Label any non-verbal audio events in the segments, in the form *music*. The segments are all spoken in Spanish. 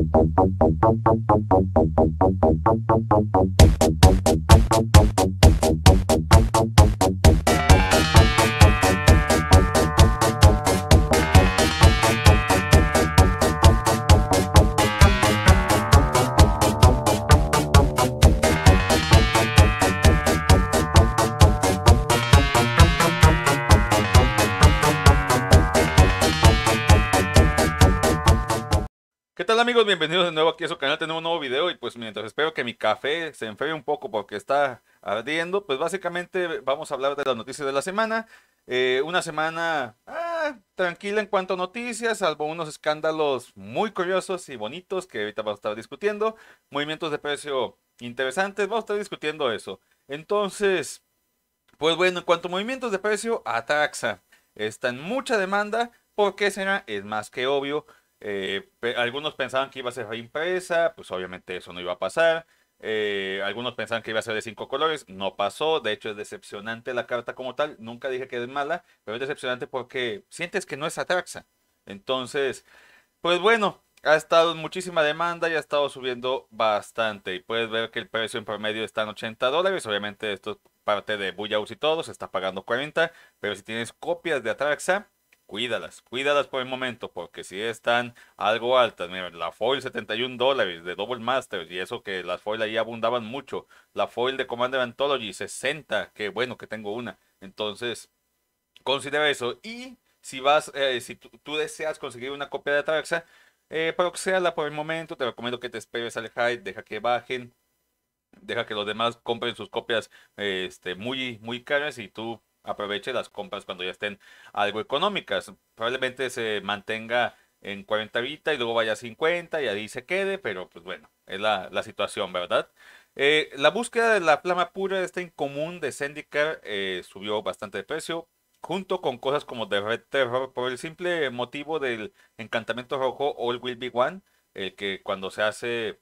Thank you. amigos? Bienvenidos de nuevo aquí a su canal, tenemos un nuevo video y pues mientras espero que mi café se enfríe un poco porque está ardiendo, pues básicamente vamos a hablar de las noticias de la semana. Eh, una semana ah, tranquila en cuanto a noticias, salvo unos escándalos muy curiosos y bonitos que ahorita vamos a estar discutiendo, movimientos de precio interesantes, vamos a estar discutiendo eso. Entonces, pues bueno, en cuanto a movimientos de precio, Ataxa está en mucha demanda, porque será? Es más que obvio eh, algunos pensaban que iba a ser reimpresa, pues obviamente eso no iba a pasar. Eh, algunos pensaban que iba a ser de cinco colores, no pasó. De hecho, es decepcionante la carta como tal. Nunca dije que es mala, pero es decepcionante porque sientes que no es Atraxa. Entonces, pues bueno, ha estado muchísima demanda y ha estado subiendo bastante. Y puedes ver que el precio en promedio está en 80 dólares. Obviamente, esto es parte de bullhouse y todo, se está pagando 40. Pero si tienes copias de Atraxa, cuídalas, cuídalas por el momento, porque si están algo altas. la foil 71 dólares de Double Master, y eso que las foil ahí abundaban mucho. La foil de Commander Anthology 60, que bueno que tengo una. Entonces, considera eso. Y si vas, eh, si tú deseas conseguir una copia de que eh, proxéala por el momento. Te recomiendo que te esperes al high, deja que bajen. Deja que los demás compren sus copias este, muy, muy caras y tú aproveche las compras cuando ya estén algo económicas. Probablemente se mantenga en 40 ahorita y luego vaya a 50 y ahí se quede, pero pues bueno, es la, situación, ¿verdad? Eh, la búsqueda de la Plama pura, este incomún de Zendikar, eh, subió bastante de precio, junto con cosas como The Red Terror, por el simple motivo del encantamiento rojo All Will Be One, el que cuando se hace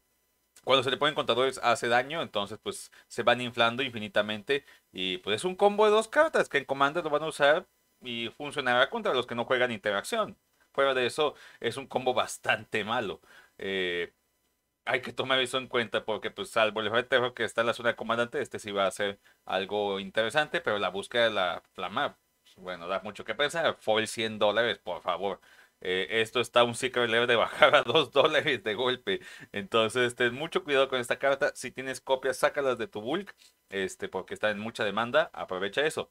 cuando se le ponen contadores hace daño, entonces pues se van inflando infinitamente. Y pues es un combo de dos cartas que en comandos lo van a usar y funcionará contra los que no juegan interacción. Fuera de eso, es un combo bastante malo. Eh, hay que tomar eso en cuenta porque pues salvo el terror que está en la zona de comandante, este sí va a ser algo interesante, pero la búsqueda de la flama, bueno, da mucho que pensar. Foil 100 dólares, por favor. Eh, esto está un Secret leve de bajar a 2 dólares de golpe. Entonces, ten mucho cuidado con esta carta. Si tienes copias, sácalas de tu bulk, este, porque está en mucha demanda. Aprovecha eso.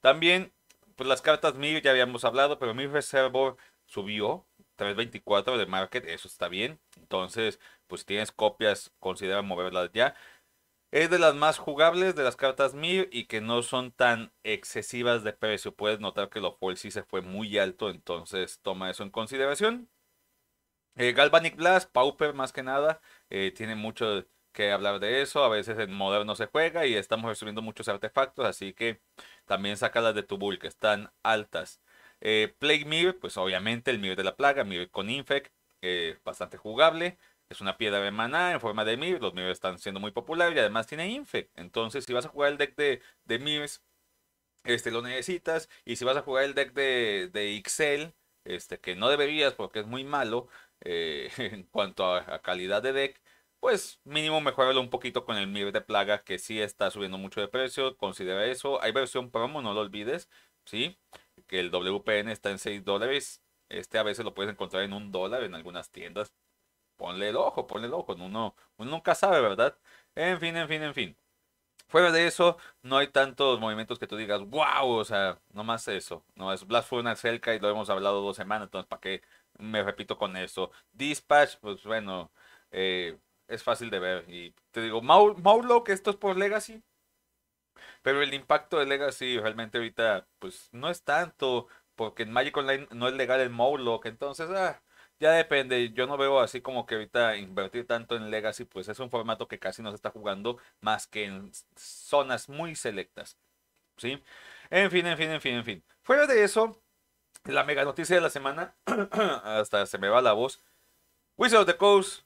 También, pues las cartas Mir ya habíamos hablado, pero Mir Reservoir subió 3.24 de market, eso está bien. Entonces, pues si tienes copias, considera moverlas ya. Es de las más jugables de las cartas Mir y que no son tan excesivas de precio. Puedes notar que lo cual sí se fue muy alto, entonces toma eso en consideración. Eh, Galvanic Blast, Pauper más que nada, eh, tiene mucho que hablar de eso. A veces en moderno se juega y estamos recibiendo muchos artefactos, así que también saca las de tu bull, que están altas. Eh, Plague Mir, pues obviamente el Mir de la Plaga, Mir con Infect, bastante jugable. Es una piedra de maná en forma de Mir. Los Mir están siendo muy populares y además tiene Infect. Entonces, si vas a jugar el deck de, de Mirs, este, lo necesitas. Y si vas a jugar el deck de, de Ixel, este, que no deberías porque es muy malo eh, *laughs* en cuanto a, calidad de deck, pues mínimo mejorarlo un poquito con el Mir de Plaga, que sí está subiendo mucho de precio. Considera eso. Hay versión promo, no lo olvides. ¿sí? Que el WPN está en 6 dólares. Este a veces lo puedes encontrar en un dólar en algunas tiendas ponle el ojo, ponle el ojo, uno, uno nunca sabe, ¿verdad? En fin, en fin, en fin. Fuera de eso, no hay tantos movimientos que tú digas, wow, o sea, no más eso. No, es Blast fue una cerca y lo hemos hablado dos semanas, entonces, ¿para qué me repito con eso? Dispatch, pues bueno, eh, es fácil de ver. Y te digo, Maul que esto es por Legacy. Pero el impacto de Legacy realmente ahorita, pues no es tanto, porque en Magic Online no es legal el que entonces, ah, ya depende, yo no veo así como que ahorita invertir tanto en Legacy, pues es un formato que casi no se está jugando más que en zonas muy selectas. ¿Sí? En fin, en fin, en fin, en fin. Fuera de eso, la mega noticia de la semana, *clears throat* hasta se me va la voz. Wizard of the Coast,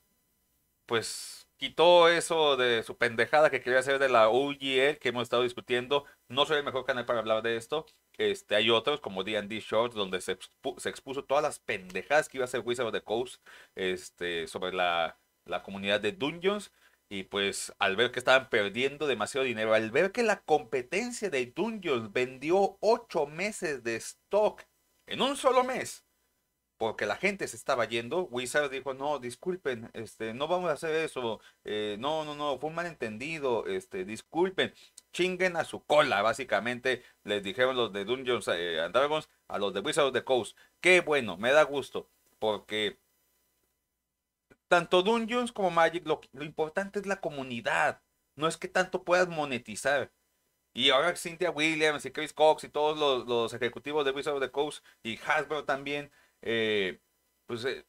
pues quitó eso de su pendejada que quería hacer de la UGL que hemos estado discutiendo. No soy el mejor canal para hablar de esto. Este, hay otros como D&D Shorts donde se, expuso todas las pendejadas que iba a hacer Wizard of the Coast este, sobre la, la comunidad de Dungeons. Y pues al ver que estaban perdiendo demasiado dinero, al ver que la competencia de Dungeons vendió 8 meses de stock en un solo mes, porque la gente se estaba yendo, Wizard dijo, no, disculpen, este, no vamos a hacer eso, eh, no, no, no, fue un malentendido, este, disculpen, chinguen a su cola, básicamente, les dijeron los de Dungeons eh, and Dragons a los de Wizard of the Coast, qué bueno, me da gusto, porque tanto Dungeons como Magic, lo, importante es la comunidad, no es que tanto puedas monetizar, y ahora Cynthia Williams y Chris Cox y todos los, los ejecutivos de Wizard of the Coast y Hasbro también, eh, pues eh,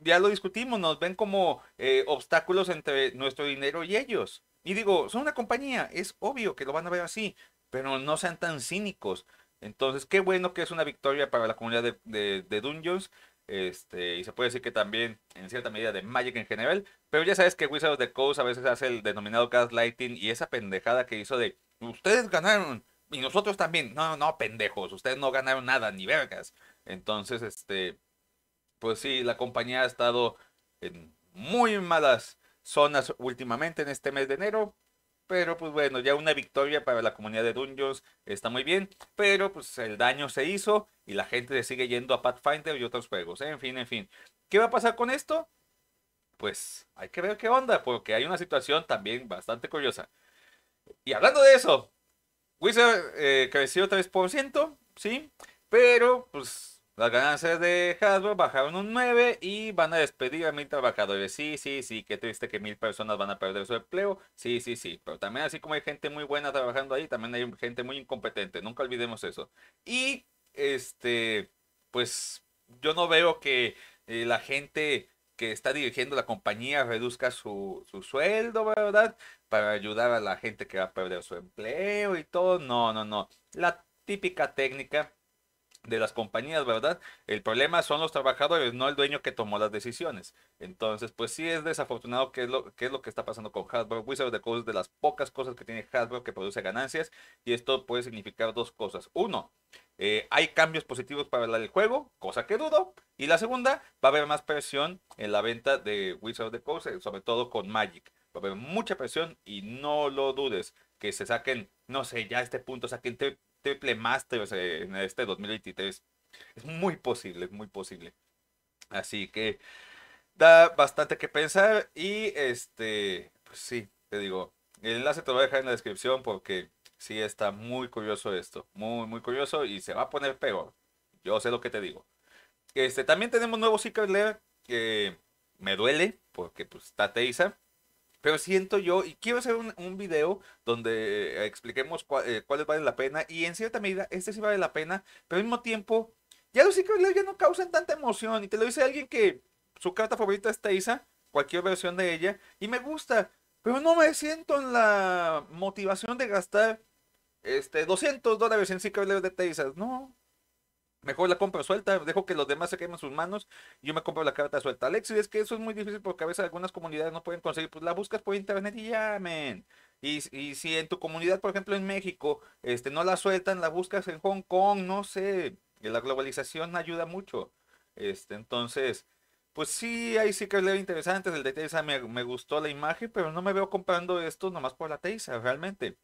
ya lo discutimos, nos ven como eh, obstáculos entre nuestro dinero y ellos. Y digo, son una compañía, es obvio que lo van a ver así, pero no sean tan cínicos. Entonces, qué bueno que es una victoria para la comunidad de, de, Dungeons. Este, y se puede decir que también, en cierta medida, de Magic en general. Pero ya sabes que Wizards of the Coast a veces hace el denominado cast lighting y esa pendejada que hizo de ustedes ganaron y nosotros también. No, no, pendejos, ustedes no ganaron nada, ni vergas. Entonces, este, pues sí, la compañía ha estado en muy malas zonas últimamente en este mes de enero. Pero pues bueno, ya una victoria para la comunidad de Dungeons está muy bien. Pero pues el daño se hizo y la gente sigue yendo a Pathfinder y otros juegos. En fin, en fin. ¿Qué va a pasar con esto? Pues hay que ver qué onda, porque hay una situación también bastante curiosa. Y hablando de eso, Wizard eh, creció 3%, ¿sí? Pero, pues, las ganancias de Hasbro bajaron un 9 y van a despedir a mil trabajadores. Sí, sí, sí, qué triste que mil personas van a perder su empleo. Sí, sí, sí. Pero también así como hay gente muy buena trabajando ahí, también hay gente muy incompetente. Nunca olvidemos eso. Y, este, pues, yo no veo que eh, la gente que está dirigiendo la compañía reduzca su, su, sueldo, ¿verdad? Para ayudar a la gente que va a perder su empleo y todo. No, no, no. La típica técnica de las compañías, ¿verdad? El problema son los trabajadores, no el dueño que tomó las decisiones. Entonces, pues sí es desafortunado que es lo que, está pasando con Hasbro. Wizard de Coast de las pocas cosas que tiene Hasbro que produce ganancias y esto puede significar dos cosas. Uno, eh, hay cambios positivos para el juego, cosa que dudo. Y la segunda, va a haber más presión en la venta de Wizard of the Coast, eh, sobre todo con Magic. Va a haber mucha presión y no lo dudes que se saquen, no sé, ya a este punto saquen Triple Masters en este 2023. Es muy posible, es muy posible. Así que da bastante que pensar y este, pues sí, te digo, el enlace te lo voy a dejar en la descripción porque sí está muy curioso esto, muy, muy curioso y se va a poner peor. Yo sé lo que te digo. Este, también tenemos nuevo Secret Lair que me duele porque pues está Teisa. Pero siento yo, y quiero hacer un, video donde expliquemos eh, cuáles valen la pena, y en cierta medida, este sí vale la pena, pero al mismo tiempo, ya los Secret ya no causan tanta emoción, y te lo dice alguien que su carta favorita es Teisa, cualquier versión de ella, y me gusta, pero no me siento en la motivación de gastar este, 200 dólares en Secret de Teisa, no, Mejor la compro suelta, dejo que los demás se quemen sus manos, yo me compro la carta suelta. Alexis, es que eso es muy difícil porque a veces algunas comunidades no pueden conseguir, pues la buscas por internet y llamen. Y, y si en tu comunidad, por ejemplo en México, este, no la sueltan, la buscas en Hong Kong, no sé, la globalización ayuda mucho. Este, entonces, pues sí, ahí sí que leo interesante El de Teisa me, me, gustó la imagen, pero no me veo comprando esto nomás por la Teisa, realmente.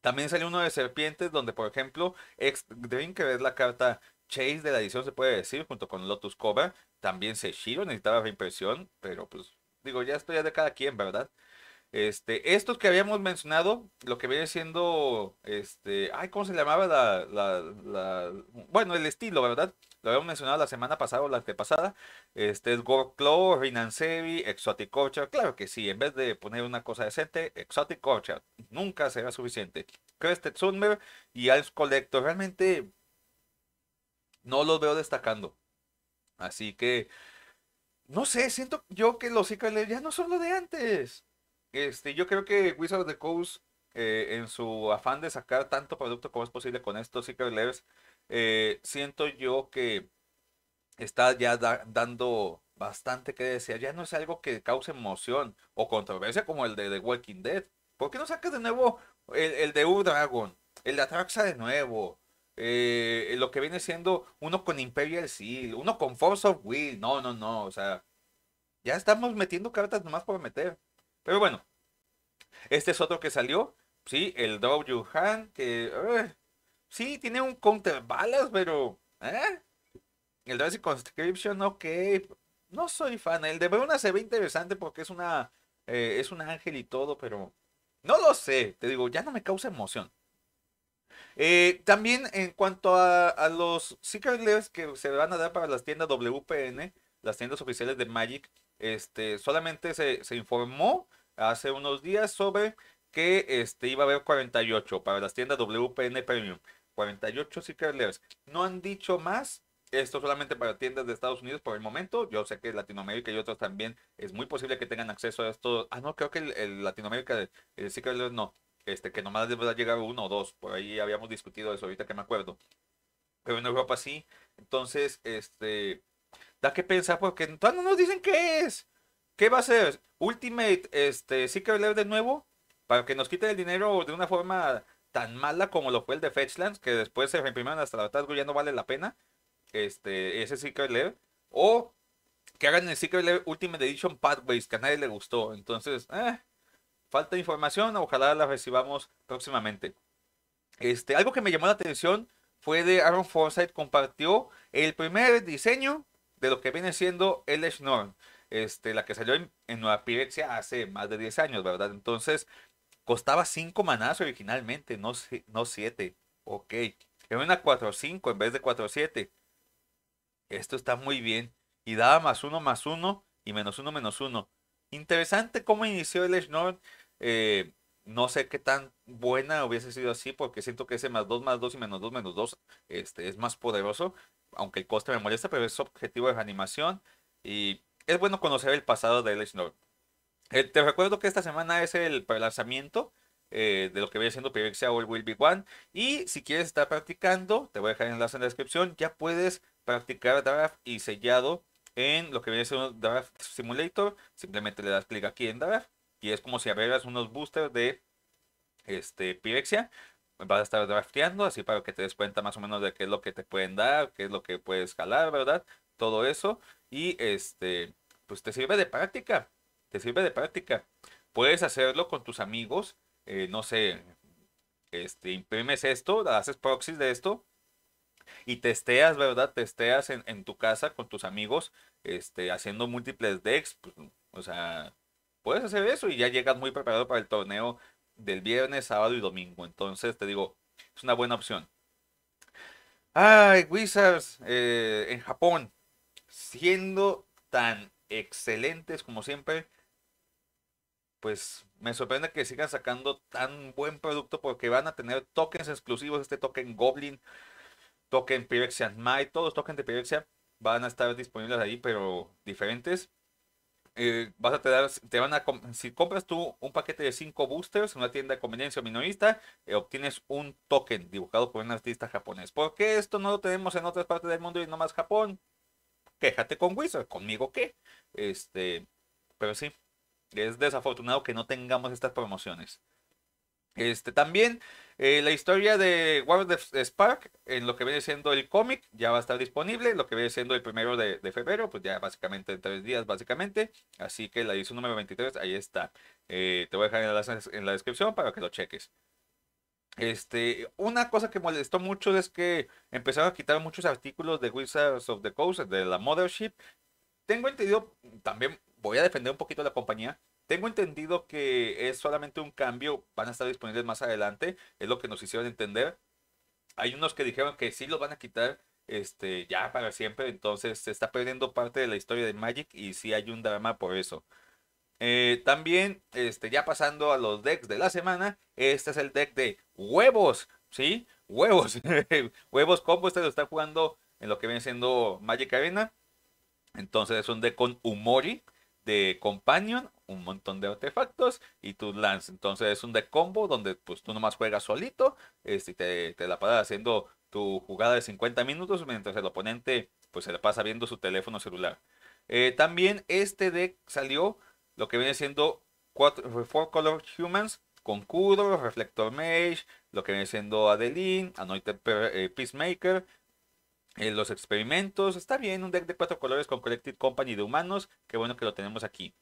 También salió uno de serpientes, donde por ejemplo, Ex que es la carta Chase de la edición, se puede decir, junto con Lotus Cobra. También se sechiro necesitaba reimpresión, pero pues digo, ya esto ya de cada quien, ¿verdad? Este, estos que habíamos mencionado, lo que viene siendo, este, ay, ¿cómo se llamaba la, la, bueno, el estilo, ¿verdad? Lo habíamos mencionado la semana pasada o la antepasada, este es Rinan Rinancevi, Exotic Orchard, claro que sí, en vez de poner una cosa decente, Exotic Orchard, nunca será suficiente. Crested Summer y Alps Collector, realmente no los veo destacando. Así que, no sé, siento yo que los Cicales ya no son lo de antes. Este, yo creo que Wizard of the Coast, eh, en su afán de sacar tanto producto como es posible con estos Secret eh, siento yo que está ya dando bastante que decir Ya no es algo que cause emoción o controversia como el de The Walking Dead. ¿Por qué no saca de nuevo el, el de U-Dragon? El de Atraxa de nuevo. Eh, lo que viene siendo uno con Imperial Seal, uno con Force of Will. No, no, no. O sea, ya estamos metiendo cartas nomás para meter. Pero bueno, este es otro que salió. Sí, el Dou Your que eh, sí tiene un counter balas, pero ¿eh? el Draw Conscription, ok. No soy fan. El de Bruna se ve interesante porque es una eh, es un ángel y todo, pero no lo sé. Te digo, ya no me causa emoción. Eh, también en cuanto a, los Secret Layers que se van a dar para las tiendas WPN, las tiendas oficiales de Magic, este, solamente se, informó hace unos días sobre que este, iba a haber 48 para las tiendas WPN Premium. 48 Secret Layers. No han dicho más. Esto solamente para tiendas de Estados Unidos por el momento. Yo sé que Latinoamérica y otros también es muy posible que tengan acceso a esto. Ah, no, creo que el, Latinoamérica, el Secret Layers no este, que nomás les va a llegar uno o dos. Por ahí habíamos discutido eso ahorita que me acuerdo. Pero en Europa sí. Entonces, este, da que pensar porque todavía no nos dicen qué es. ¿Qué va a ser? Ultimate, este, Secret Lair de nuevo, para que nos quiten el dinero de una forma tan mala como lo fue el de Fetchlands, que después se reimprimieron hasta la verdad, ya no vale la pena. Este, ese Secret Lair. O que hagan el Secret Lair Ultimate Edition Pathways, que a nadie le gustó. Entonces, eh, falta información, ojalá la recibamos próximamente. Este, algo que me llamó la atención fue de Aaron Forsyth, compartió el primer diseño de lo que viene siendo el Schnorn, este, la que salió en, Nueva Pirexia hace más de 10 años, ¿verdad? Entonces, costaba 5 maná originalmente, no 7. No ok, era una 4-5 en vez de 4-7. Esto está muy bien. Y daba más uno, más uno y menos uno, menos uno. Interesante cómo inició el Schnorn eh, no sé qué tan buena hubiese sido así, porque siento que ese más 2, más 2 y menos 2, menos 2 este, es más poderoso, aunque el coste me molesta, pero es objetivo de animación y es bueno conocer el pasado de Lechner. te recuerdo que esta semana es el lanzamiento eh, de lo que viene siendo Pirexia el Will Be One. Y si quieres estar practicando, te voy a dejar el enlace en la descripción. Ya puedes practicar draft y sellado en lo que viene siendo Draft Simulator. Simplemente le das clic aquí en Draft y es como si abrieras unos boosters de este, Pirexia. Vas a estar drafteando, así para que te des cuenta más o menos de qué es lo que te pueden dar, qué es lo que puedes escalar, ¿verdad? Todo eso. Y este, pues te sirve de práctica. Te sirve de práctica. Puedes hacerlo con tus amigos. Eh, no sé, este, imprimes esto, haces proxies de esto y testeas, ¿verdad? Testeas en, en tu casa con tus amigos, este, haciendo múltiples decks. Pues, o sea, puedes hacer eso y ya llegas muy preparado para el torneo del viernes, sábado y domingo. Entonces, te digo, es una buena opción. Ay, Wizards eh, en Japón, siendo tan excelentes como siempre, pues me sorprende que sigan sacando tan buen producto porque van a tener tokens exclusivos, este token Goblin, token Pyrexian Might, todos los tokens de Pyrexia van a estar disponibles ahí, pero diferentes. Eh, vas a te dar, te van a, si compras tú un paquete de cinco boosters en una tienda de conveniencia minorista, eh, obtienes un token dibujado por un artista japonés. ¿Por qué esto no lo tenemos en otras partes del mundo y no más Japón? Quéjate con Wizard, conmigo qué. Este, pero sí, es desafortunado que no tengamos estas promociones. Este, también eh, la historia de War of Spark, en lo que viene siendo el cómic, ya va a estar disponible. Lo que viene siendo el primero de, febrero, pues ya básicamente en tres días, básicamente. Así que la edición número 23, ahí está. Eh, te voy a dejar en la, descripción para que lo cheques. Este, una cosa que molestó mucho es que empezaron a quitar muchos artículos de Wizards of the Coast, de la Mothership. Tengo entendido, también voy a defender un poquito la compañía, tengo entendido que es solamente un cambio, van a estar disponibles más adelante, es lo que nos hicieron entender. Hay unos que dijeron que sí los van a quitar este, ya para siempre, entonces se está perdiendo parte de la historia de Magic y sí hay un drama por eso. Eh, también, este, ya pasando a los decks de la semana, este es el deck de huevos, ¿sí? Huevos, *laughs* huevos combo, este lo está jugando en lo que viene siendo Magic Arena. Entonces es un deck con Umori de Companion, un montón de artefactos y tu lance Entonces es un deck combo donde pues tú nomás juegas solito este, te, la paras haciendo tu jugada de 50 minutos mientras el oponente pues se la pasa viendo su teléfono celular. Eh, también este deck salió lo que viene siendo 4 Color Humans con Kuro, Reflector Mage, lo que viene siendo Adeline, Anointed eh, Peacemaker, eh, los experimentos. Está bien, un deck de cuatro colores con Collected Company de humanos. Qué bueno que lo tenemos aquí.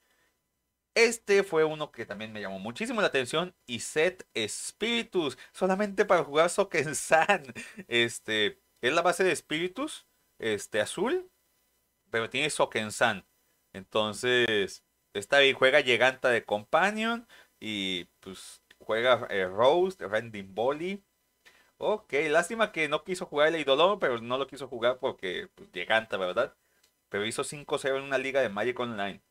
Este fue uno que también me llamó muchísimo la atención y Set Spiritus, solamente para jugar Soken-san. *laughs* Este, es la base de Spiritus, este azul, pero tiene Soken-san. Entonces, está bien. juega Lleganta de Companion y pues juega eh, Rose, Rending Volley. Ok, lástima que no quiso jugar el Idolomo. pero no lo quiso jugar porque Lleganta, pues, ¿verdad? Pero hizo 5-0 en una liga de Magic Online.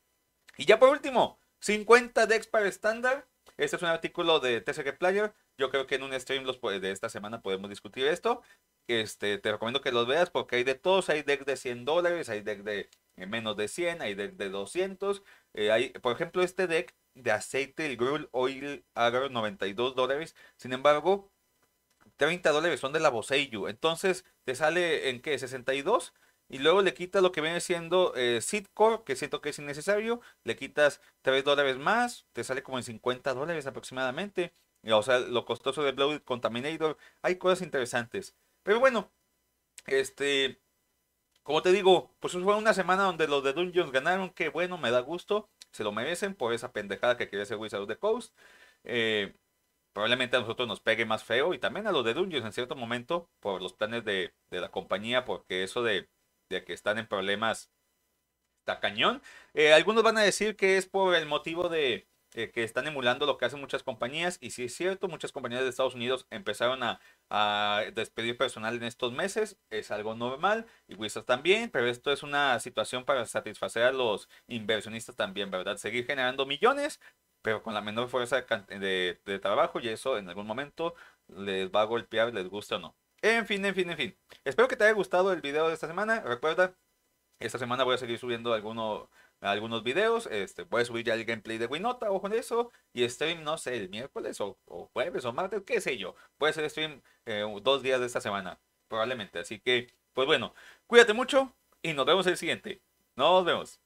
Y ya por último, 50 decks para estándar. Este es un artículo de TCG Player. Yo creo que en un stream de esta semana podemos discutir esto. Este, te recomiendo que los veas porque hay de todos. Hay decks de 100 dólares, hay decks de eh, menos de 100, hay decks de 200. Eh, hay, por ejemplo, este deck de aceite, el Gruel Oil Agro, 92 dólares. Sin embargo, 30 dólares son de la Boseyu. Entonces, te sale en qué? 62 y luego le quitas lo que viene siendo eh, que siento que es innecesario, le quitas 3 dólares más, te sale como en 50 dólares aproximadamente. O sea, lo costoso de Blood Contaminator, hay cosas interesantes. Pero bueno, este, como te digo, pues fue una semana donde los de Dungeons ganaron, que bueno, me da gusto, se lo merecen por esa pendejada que quería hacer Wizard of the Coast. Eh, probablemente a nosotros nos pegue más feo y también a los de Dungeons en cierto momento por los planes de la compañía, porque eso de de que están en problemas está cañón. Eh, algunos van a decir que es por el motivo de eh, que están emulando lo que hacen muchas compañías. Y si es cierto, muchas compañías de Estados Unidos empezaron a, despedir personal en estos meses. Es algo normal. Y Wizards también. Pero esto es una situación para satisfacer a los inversionistas también, ¿verdad? Seguir generando millones, pero con la menor fuerza de, de trabajo. Y eso en algún momento les va a golpear, les gusta o no. En fin, en fin, en fin. Espero que te haya gustado el video de esta semana. Recuerda, esta semana voy a seguir subiendo algunos videos. Este, voy a subir ya el gameplay de Winota, ojo con eso. Y stream, no sé, el miércoles o, jueves o martes, qué sé yo. Puede ser stream eh, dos días de esta semana, probablemente. Así que, pues bueno, cuídate mucho y nos vemos el siguiente. Nos vemos.